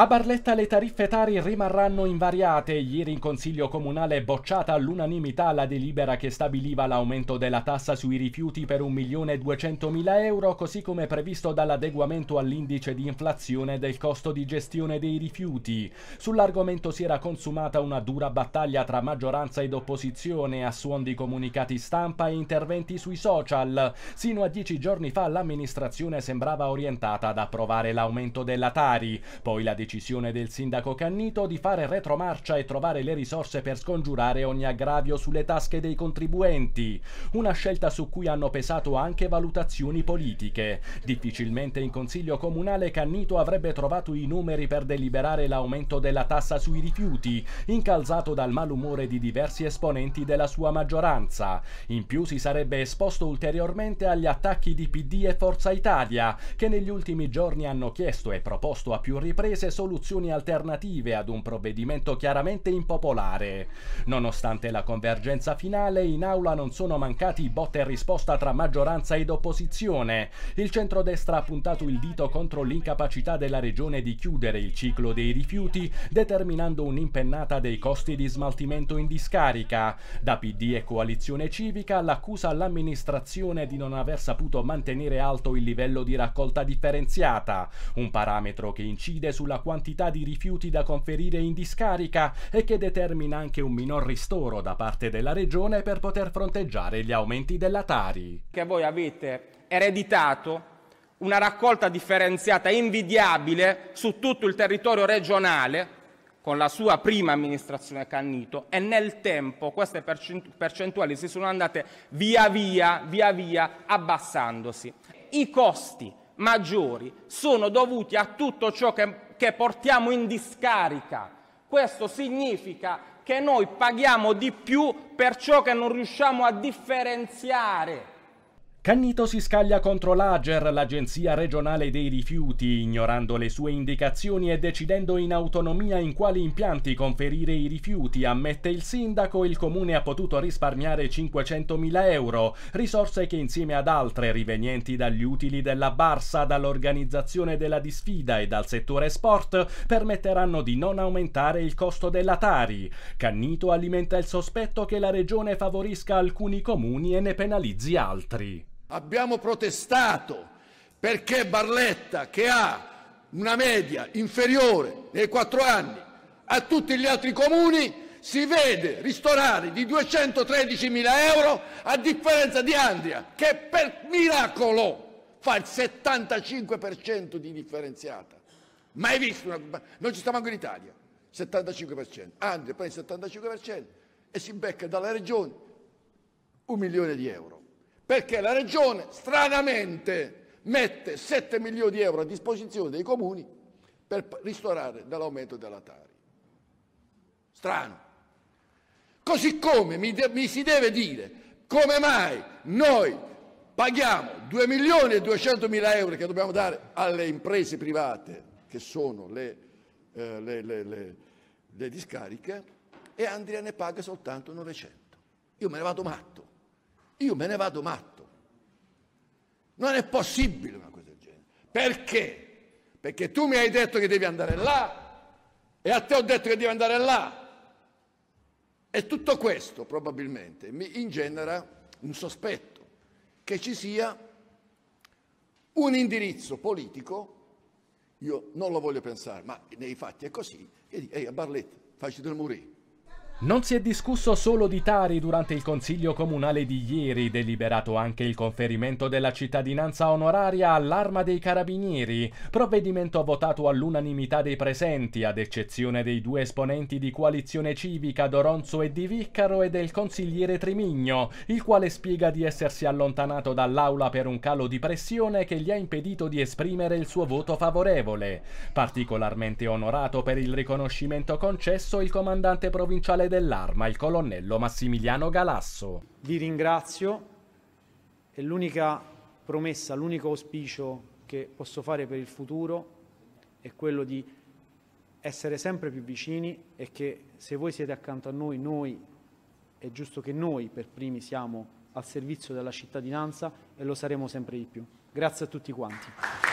A Barletta le tariffe Tari rimarranno invariate. Ieri in Consiglio Comunale bocciata all'unanimità la delibera che stabiliva l'aumento della tassa sui rifiuti per 1.200.000 euro, così come previsto dall'adeguamento all'indice di inflazione del costo di gestione dei rifiuti. Sull'argomento si era consumata una dura battaglia tra maggioranza ed opposizione a suon di comunicati stampa e interventi sui social. Sino a dieci giorni fa l'amministrazione sembrava orientata ad approvare l'aumento della Tari. Poi la decisione decisione del sindaco Cannito di fare retromarcia e trovare le risorse per scongiurare ogni aggravio sulle tasche dei contribuenti. Una scelta su cui hanno pesato anche valutazioni politiche. Difficilmente in Consiglio Comunale Cannito avrebbe trovato i numeri per deliberare l'aumento della tassa sui rifiuti, incalzato dal malumore di diversi esponenti della sua maggioranza. In più si sarebbe esposto ulteriormente agli attacchi di PD e Forza Italia, che negli ultimi giorni hanno chiesto e proposto a più riprese diverse soluzioni alternative ad un provvedimento chiaramente impopolare. Nonostante la convergenza finale, in aula non sono mancati botte e risposta tra maggioranza ed opposizione. Il centrodestra ha puntato il dito contro l'incapacità della regione di chiudere il ciclo dei rifiuti, determinando un'impennata dei costi di smaltimento in discarica. Da PD e Coalizione Civica l'accusa all'amministrazione di non aver saputo mantenere alto il livello di raccolta differenziata, un parametro che incide sulla quantità di rifiuti da conferire in discarica e che determina anche un minor ristoro da parte della Regione per poter fronteggiare gli aumenti della Tari. Che voi avete ereditato una raccolta differenziata invidiabile su tutto il territorio regionale con la sua prima amministrazione Cannito e nel tempo queste percentuali si sono andate via via, via via abbassandosi. I costi maggiori sono dovuti a tutto ciò che che portiamo in discarica. Questo significa che noi paghiamo di più per ciò che non riusciamo a differenziare Cannito si scaglia contro l'Ager, l'agenzia regionale dei rifiuti, ignorando le sue indicazioni e decidendo in autonomia in quali impianti conferire i rifiuti. Ammette il sindaco, il comune ha potuto risparmiare 500.000 euro, risorse che insieme ad altre rivenienti dagli utili della Barsa, dall'organizzazione della disfida e dal settore sport, permetteranno di non aumentare il costo della Tari. Cannito alimenta il sospetto che la regione favorisca alcuni comuni e ne penalizzi altri. Abbiamo protestato perché Barletta, che ha una media inferiore nei quattro anni a tutti gli altri comuni, si vede ristorare di 213 mila euro a differenza di Andria che per miracolo fa il 75% di differenziata. Mai visto una... Non ci sta manco in Italia, 75%. Andria prende il 75% e si becca dalla regione un milione di euro perché la Regione stranamente mette 7 milioni di euro a disposizione dei comuni per ristorare dall'aumento della Tari. Strano. Così come mi, de- mi si deve dire come mai noi paghiamo 2 milioni e 200 mila euro che dobbiamo dare alle imprese private che sono le, eh, le, le, le discariche e Andrea ne paga soltanto 900. Io me ne vado matto io me ne vado matto. Non è possibile una cosa del genere. Perché? Perché tu mi hai detto che devi andare là e a te ho detto che devi andare là. E tutto questo probabilmente mi ingenera un sospetto che ci sia un indirizzo politico, io non lo voglio pensare, ma nei fatti è così, e dico, ehi, a Barletta, facci del morire. Non si è discusso solo di Tari durante il Consiglio Comunale di ieri, deliberato anche il conferimento della cittadinanza onoraria all'Arma dei Carabinieri, provvedimento votato all'unanimità dei presenti, ad eccezione dei due esponenti di coalizione civica Doronzo e Di Viccaro e del consigliere Trimigno, il quale spiega di essersi allontanato dall'aula per un calo di pressione che gli ha impedito di esprimere il suo voto favorevole. Particolarmente onorato per il riconoscimento concesso il comandante provinciale generale dell'arma, il colonnello Massimiliano Galasso. Vi ringrazio e l'unica promessa, l'unico auspicio che posso fare per il futuro è quello di essere sempre più vicini e che se voi siete accanto a noi, noi è giusto che noi per primi siamo al servizio della cittadinanza e lo saremo sempre di più. Grazie a tutti quanti.